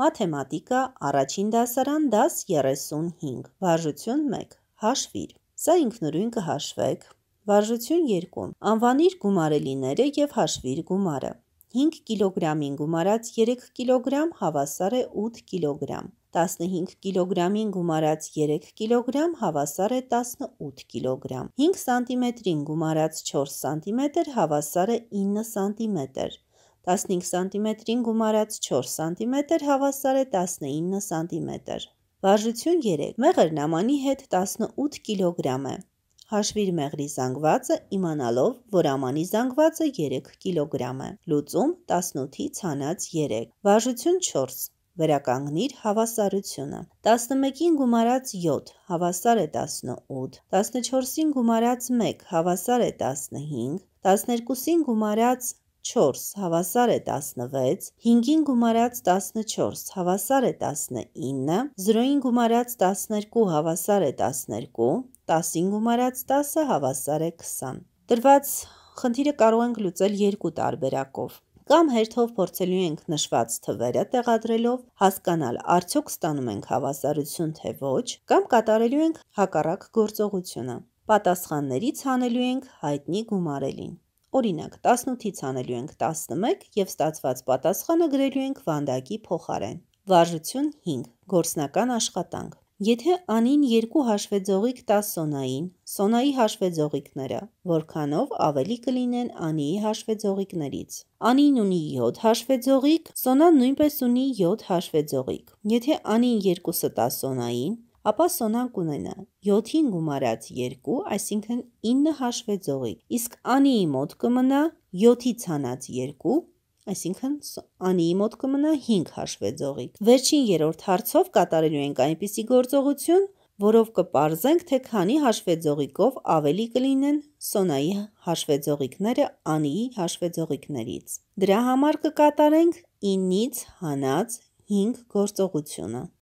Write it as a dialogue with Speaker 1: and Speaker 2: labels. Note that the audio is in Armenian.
Speaker 1: Մաթեմատիկա, առաջին դասարան, դաս 35, վարժություն 1, հաշվիր, սա ինքնուրույն կհաշվեք, վարժություն 2, անվանիր գումարելիները և հաշվիր գումարը, 5 կիլոգրամին գումարած 3 կիլոգրամ հավասար է 8 կիլոգրամ, 15 կիլոգրամին գումարած 3 կիլոգրամ հավասար է 18 կիլոգրամ, 5 սանտիմետրին գումարած 4 սանտիմետր հավասար է 9 սանտիմետր, 15 սանտիմետրին գումարած 4 սանտիմետր հավասար է 19 սանտիմետր։ Վարժություն 3. Մեղր նամանի հետ 18 կիլոգրամ է։ Հաշվիր մեղրի զանգվածը իմանալով, որ ամանի զանգվածը 3 կիլոգրամ է։ Լուծում 18-ից հանած 3։ Վարժություն 4. Վերականգնիր հավասարությունը։ 11-ին գումարած 7 հավասար է 18, 14-ին գումարած 1 հավասար է 15, 12-ին գումարած 4 հավասար է 16, 5-ին գումարած 14 հավասար է 19, 0-ին գումարած 12 հավասար է 12, 10-ին գումարած 10 հավասար է 20։ Տրված խնդիրը կարող ենք լուծել երկու տարբերակով կամ հերթով փորձելու ենք նշված թվերը տեղադրելով հասկանալ արդյոք ստանում ենք հավասարություն թե ոչ կամ կատարելու ենք հակառակ գործողությունը։ Պատասխաններից հանելու ենք հայտնի գումարելին։ Օրինակ 18-ից անելու ենք 11 եւ ստացված պատասխանը գրելու ենք վանդակի փոխարեն։ Վարժություն 5. Գործնական աշխատանք։ Եթե անին երկու հաշվեձողիկ տա սոնային, սոնայի հաշվեձողիկները, որքանով ավելի կլինեն անիի հաշվեձողիկներից։ Անին ունի 7 հաշվեձողիկ, սոնան նույնպես ունի 7 հաշվեձողիկ։ Եթե անին երկուսը տա սոնային, ապա Սոնան կունենա 7-ին գումարած 2, այսինքն 9 հաշվեծողի, իսկ Անիի մոտ կմնա 7-ի ցանած 2, այսինքն Անիի մոտ կմնա 5 հաշվեծողի։ Վերջին երրորդ հարցով կատարելու ենք այնպիսի գործողություն, որով կպարզենք, թե քանի հաշվեծողիկով ավելի կլինեն Սոնայի հաշվեծողիկները Անիի հաշվեծողիկներից։ Դրա համար կկատարենք 9-ից հանած 5 գործողությունը։